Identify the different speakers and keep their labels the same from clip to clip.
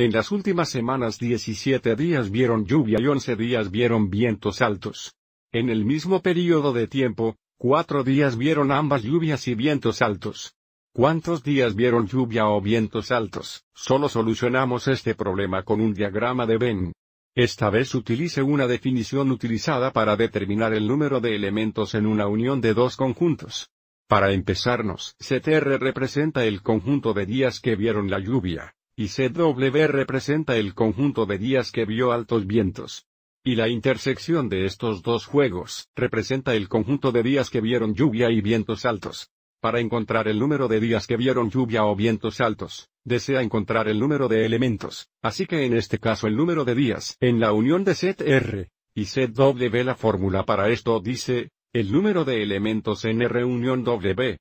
Speaker 1: En las últimas semanas 17 días vieron lluvia y 11 días vieron vientos altos. En el mismo período de tiempo, 4 días vieron ambas lluvias y vientos altos. ¿Cuántos días vieron lluvia o vientos altos? Solo solucionamos este problema con un diagrama de Venn. Esta vez utilice una definición utilizada para determinar el número de elementos en una unión de dos conjuntos. Para empezarnos, CTR representa el conjunto de días que vieron la lluvia, y CW representa el conjunto de días que vio altos vientos. Y la intersección de estos dos juegos representa el conjunto de días que vieron lluvia y vientos altos. Para encontrar el número de días que vieron lluvia o vientos altos, desea encontrar el número de elementos, así que en este caso el número de días. En la unión de set R y ZW la fórmula para esto dice, el número de elementos en R unión W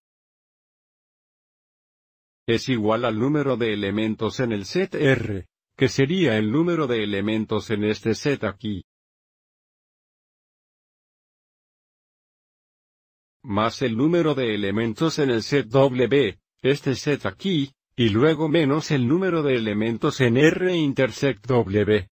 Speaker 1: es igual al número de elementos en el set R, que sería el número de elementos en este set aquí. Más el número de elementos en el set W, este set aquí, y luego menos el número de elementos en R e intersect W.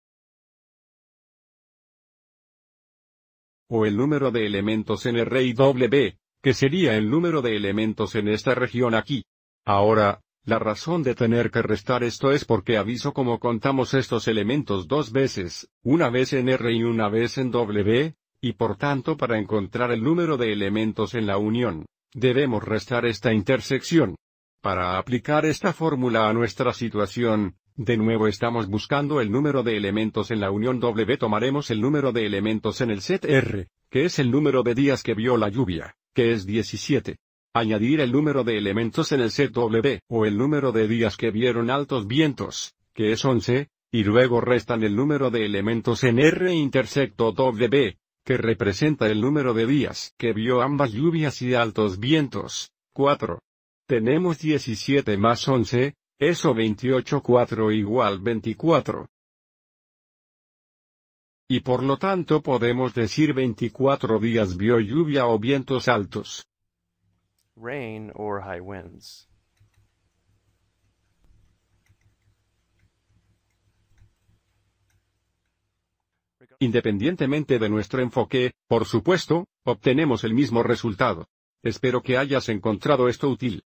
Speaker 1: O el número de elementos en R y W, que sería el número de elementos en esta región aquí. Ahora, la razón de tener que restar esto es porque aviso como contamos estos elementos dos veces, una vez en R y una vez en W, y por tanto para encontrar el número de elementos en la unión, debemos restar esta intersección. Para aplicar esta fórmula a nuestra situación, de nuevo estamos buscando el número de elementos en la unión W tomaremos el número de elementos en el set R, que es el número de días que vio la lluvia, que es 17. Añadir el número de elementos en el W o el número de días que vieron altos vientos, que es 11, y luego restan el número de elementos en R intersecto W, que representa el número de días que vio ambas lluvias y altos vientos, 4. Tenemos 17 más 11, eso 28 4 igual 24. Y por lo tanto podemos decir 24 días vio lluvia o vientos altos rain or high winds. Independientemente de nuestro enfoque, por supuesto, obtenemos el mismo resultado. Espero que hayas encontrado esto útil.